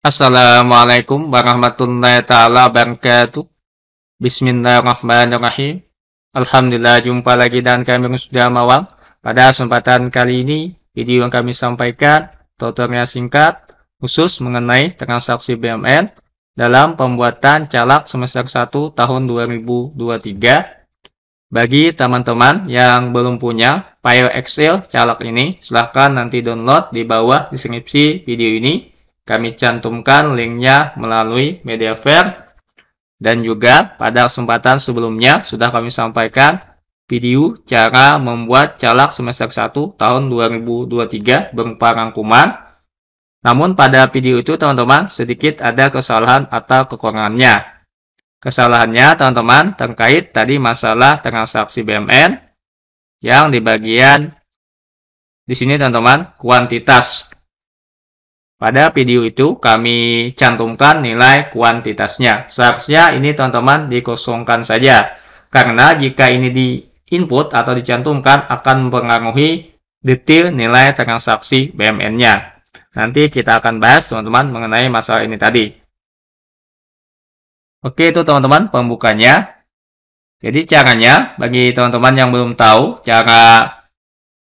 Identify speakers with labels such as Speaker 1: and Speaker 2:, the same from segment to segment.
Speaker 1: Assalamualaikum warahmatullahi taala wabarakatuh. Bismillahirrahmanirrahim. Alhamdulillah jumpa lagi dengan kami sudah mawal. Pada kesempatan kali ini, video yang kami sampaikan tutorial singkat khusus mengenai transaksi BMN dalam pembuatan calak semester 1 tahun 2023. Bagi teman-teman yang belum punya file Excel calak ini, silahkan nanti download di bawah deskripsi video ini kami cantumkan linknya melalui media fair dan juga pada kesempatan sebelumnya sudah kami sampaikan video cara membuat calak semester 1 tahun 2023 berupa rangkuman. Namun pada video itu teman-teman sedikit ada kesalahan atau kekurangannya. Kesalahannya teman-teman terkait tadi masalah transaksi BMN yang di bagian di sini teman-teman kuantitas pada video itu kami cantumkan nilai kuantitasnya. Seharusnya ini teman-teman dikosongkan saja. Karena jika ini di input atau dicantumkan akan mempengaruhi detail nilai transaksi BMN-nya. Nanti kita akan bahas teman-teman mengenai masalah ini tadi. Oke itu teman-teman pembukanya. Jadi caranya bagi teman-teman yang belum tahu cara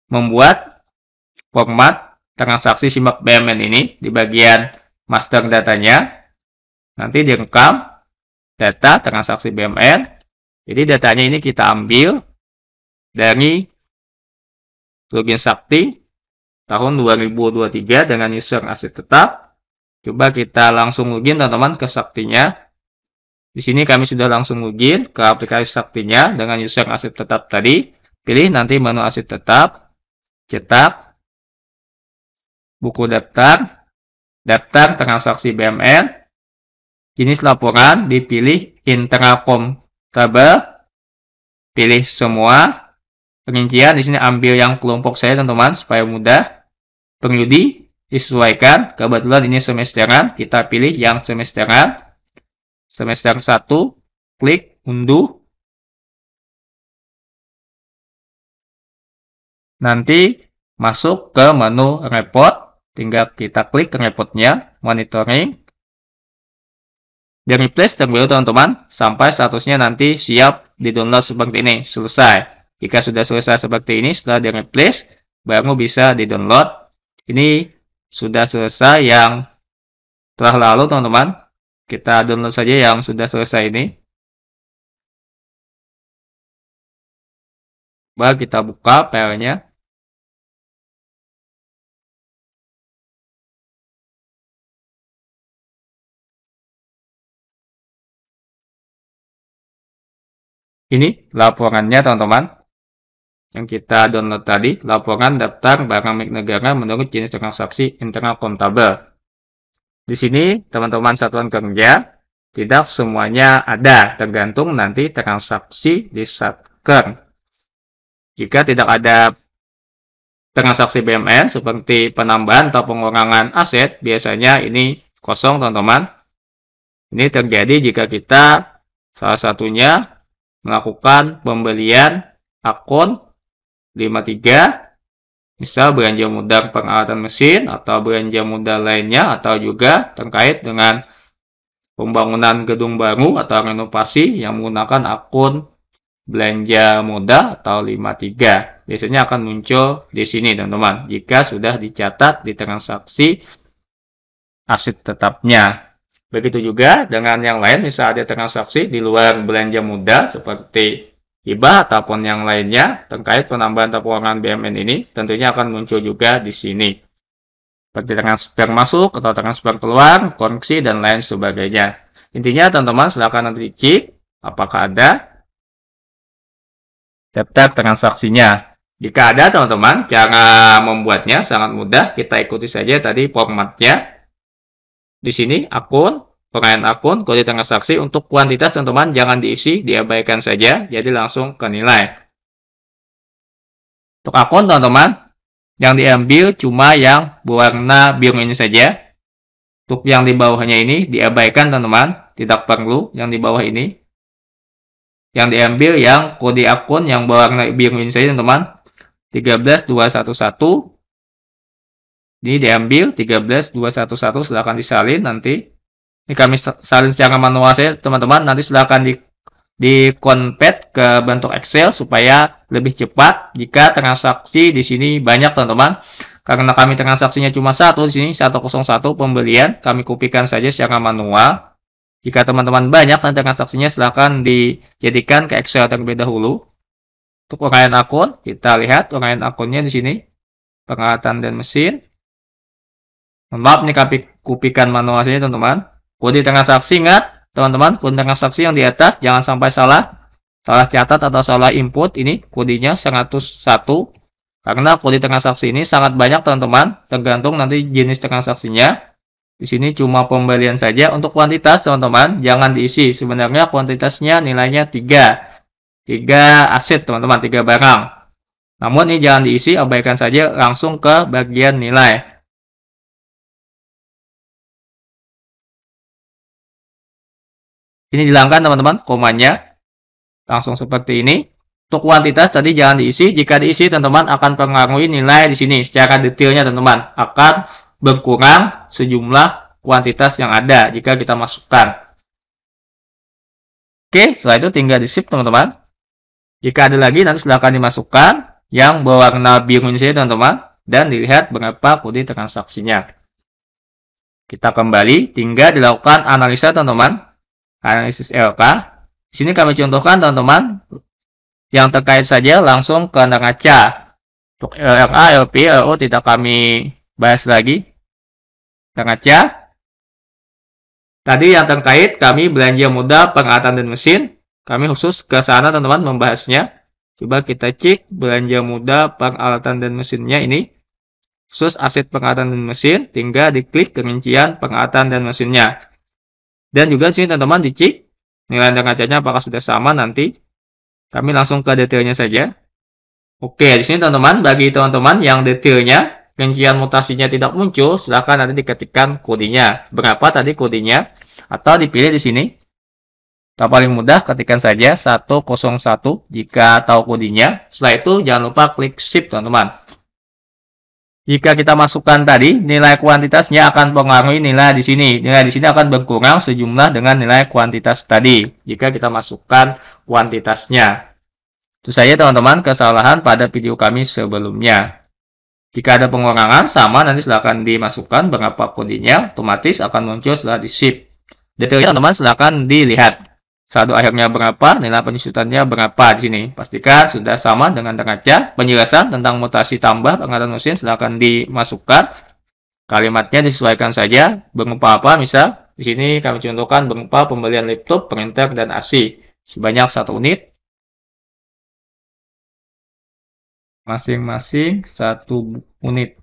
Speaker 1: membuat format transaksi simak payment ini di bagian master datanya. Nanti direkam data transaksi BMR. Jadi datanya ini kita ambil dari login sakti tahun 2023 dengan user aset tetap. Coba kita langsung login teman-teman ke saktinya. Di sini kami sudah langsung login ke aplikasi saktinya dengan user aset tetap tadi. Pilih nanti menu aset tetap, cetak, buku daftar, daftar transaksi BMR, jenis laporan dipilih table, pilih semua, perincian di sini ambil yang kelompok saya teman-teman supaya mudah, pengyudi disesuaikan, kebetulan ini semesteran,
Speaker 2: kita pilih yang semesteran, semester 1, klik unduh, nanti masuk ke menu report, Tinggal kita klik nya
Speaker 1: monitoring, di replace terlebih dahulu teman-teman sampai statusnya nanti siap di download seperti ini selesai jika sudah selesai seperti ini setelah di replace baru bisa di download ini sudah selesai yang
Speaker 2: telah lalu teman-teman kita download saja yang sudah selesai ini Baik kita buka nya. Ini laporannya teman-teman yang kita download tadi,
Speaker 1: laporan daftar barang milik negara menurut jenis transaksi internal kontabel. Di sini teman-teman satuan kerja tidak semuanya ada, tergantung nanti transaksi di satker. Jika tidak ada transaksi BMN seperti penambahan atau pengurangan aset, biasanya ini kosong teman-teman. Ini terjadi jika kita salah satunya melakukan pembelian akun 53 misal belanja modal peralatan mesin atau belanja modal lainnya atau juga terkait dengan pembangunan gedung baru atau renovasi yang menggunakan akun belanja modal atau 53 biasanya akan muncul di sini teman-teman jika sudah dicatat di transaksi aset tetapnya Begitu juga dengan yang lain, misalnya ada transaksi di luar belanja muda seperti hibah ataupun yang lainnya terkait penambahan tapuangan BMN ini tentunya akan muncul juga di sini. Seperti transfer masuk atau transfer keluar, koneksi, dan lain sebagainya. Intinya teman-teman silahkan nanti cek apakah ada daftar transaksinya. Jika ada teman-teman, cara membuatnya sangat mudah. Kita ikuti saja tadi formatnya di sini akun, pengayaan akun, kode transaksi untuk kuantitas teman-teman jangan diisi, diabaikan saja, jadi langsung ke nilai. Untuk akun teman-teman, yang diambil cuma yang berwarna biru ini saja. Untuk yang di bawahnya ini diabaikan teman-teman, tidak perlu yang di bawah ini. Yang diambil yang kode akun yang berwarna biru ini saja teman-teman. 13211 ini diambil 13211 silahkan disalin nanti. Ini kami salin secara manual saya teman-teman. Nanti silahkan di di convert ke bentuk Excel supaya lebih cepat jika transaksi di sini banyak teman-teman. Karena kami transaksinya cuma satu di sini 101 pembelian, kami kopikan saja secara manual. Jika teman-teman banyak nanti transaksinya silahkan dijadikan ke Excel terlebih dahulu. Untuk urayan akun, kita lihat urayan akunnya di sini. Pengamatan dan mesin maaf nih kami kupikan manual sini teman-teman. Kode tengah saksi ingat teman-teman kode tengah saksi yang di atas jangan sampai salah salah catat atau salah input ini kodenya 101 karena kode tengah saksi ini sangat banyak teman-teman, tergantung nanti jenis tengah saksinya Di sini cuma pembelian saja untuk kuantitas teman-teman, jangan diisi. Sebenarnya kuantitasnya nilainya 3. 3 aset teman-teman, 3 barang. Namun ini jangan diisi, abaikan
Speaker 2: saja langsung ke bagian nilai. Ini dihilangkan teman-teman, komanya.
Speaker 1: Langsung seperti ini. Untuk kuantitas tadi jangan diisi. Jika diisi, teman-teman akan pengaruhi nilai di sini secara detailnya, teman-teman. Akan berkurang sejumlah kuantitas yang ada jika kita masukkan. Oke, setelah itu tinggal di shift, teman-teman. Jika ada lagi, nanti silahkan dimasukkan yang berwarna biru ini teman-teman. Dan dilihat berapa kode transaksinya. Kita kembali, tinggal dilakukan analisa, teman-teman analisis LK. Di sini kami contohkan teman-teman yang terkait saja langsung ke neraca. Untuk LRA, LP, LO tidak kami bahas lagi. Neraca. Tadi yang terkait kami belanja modal, pengatan dan mesin. Kami khusus ke sana teman-teman membahasnya. Coba kita cek belanja modal, pengalatan dan mesinnya ini. Khusus aset pengalatan dan mesin, tinggal diklik kerincian peralatan dan mesinnya. Dan juga sini teman-teman dicek nilai dan kacanya apakah sudah sama nanti. Kami langsung ke detailnya saja. Oke, di sini teman-teman, bagi teman-teman yang detailnya, rincian mutasinya tidak muncul, silakan nanti diketikkan kodenya. Berapa tadi kodenya? Atau dipilih di sini. Yang paling mudah, ketikkan saja 101 jika tahu kodenya. Setelah itu, jangan lupa klik shift, teman-teman. Jika kita masukkan tadi, nilai kuantitasnya akan mempengaruhi nilai di sini. Nilai di sini akan berkurang sejumlah dengan nilai kuantitas tadi. Jika kita masukkan kuantitasnya. Itu saja teman-teman kesalahan pada video kami sebelumnya. Jika ada pengurangan, sama nanti silahkan dimasukkan berapa kodinya. Otomatis akan muncul setelah di shift. Detailnya teman-teman silahkan dilihat saldo akhirnya berapa, nilai penyusutannya berapa di sini. Pastikan sudah sama dengan neraca. Penjelasan tentang mutasi tambah pengaturan mesin silahkan dimasukkan. Kalimatnya disesuaikan saja. Berupa apa? Misal, di sini kami contohkan berupa pembelian laptop, printer, dan AC sebanyak satu
Speaker 2: unit. Masing-masing satu unit.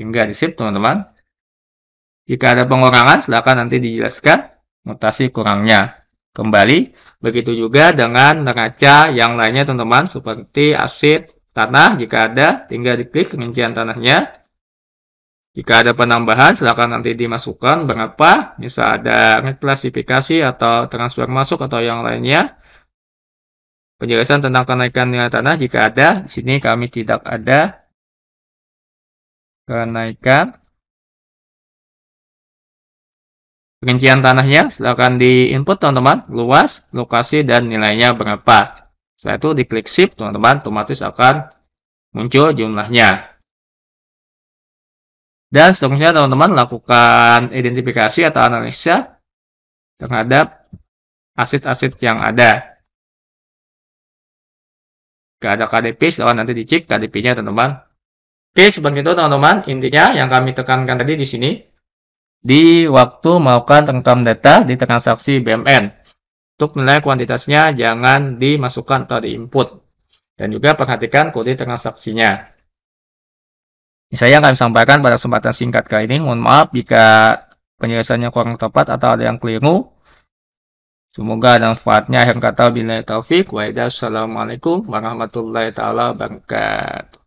Speaker 2: hingga di sip, teman-teman. Jika ada pengurangan, silakan nanti dijelaskan mutasi kurangnya. Kembali, begitu
Speaker 1: juga dengan neraca yang lainnya teman-teman, seperti aset tanah, jika ada, tinggal diklik rincian tanahnya. Jika ada penambahan, silakan nanti dimasukkan berapa, Misal ada reklasifikasi atau transfer masuk atau yang lainnya.
Speaker 2: Penjelasan tentang kenaikan nilai tanah jika ada, di sini kami tidak ada kenaikan Rincian tanahnya silakan input teman-teman, luas, lokasi,
Speaker 1: dan nilainya berapa. Setelah itu diklik shift teman-teman, otomatis akan muncul jumlahnya. Dan seterusnya teman-teman lakukan
Speaker 2: identifikasi atau analisa terhadap aset-aset yang ada. Jika ada KDP, silakan nanti dicek KDP-nya
Speaker 1: teman-teman. Oke, sebelum itu teman-teman, intinya yang kami tekankan tadi di sini, di waktu melakukan rekam data di transaksi BMN. Untuk nilai kuantitasnya jangan dimasukkan atau diinput. Dan juga perhatikan kode transaksinya. Saya akan sampaikan pada kesempatan singkat kali ini. Mohon maaf jika penjelasannya kurang tepat atau ada yang keliru. Semoga ada manfaatnya. Akhir kata,
Speaker 2: bila taufik. Waidah, Assalamualaikum warahmatullahi taala wabarakatuh.